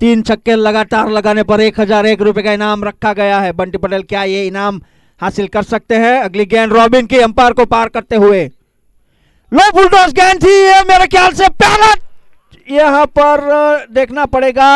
तीन छक्के लगातार लगाने पर एक हजार एक रुपए का इनाम रखा गया है बंटी पटेल क्या ये इनाम हासिल कर सकते हैं अगली गेंद रॉबिन की अंपायर को पार करते हुए लो बुलडोज गेंद थी ये मेरे ख्याल से पहला यहां पर देखना पड़ेगा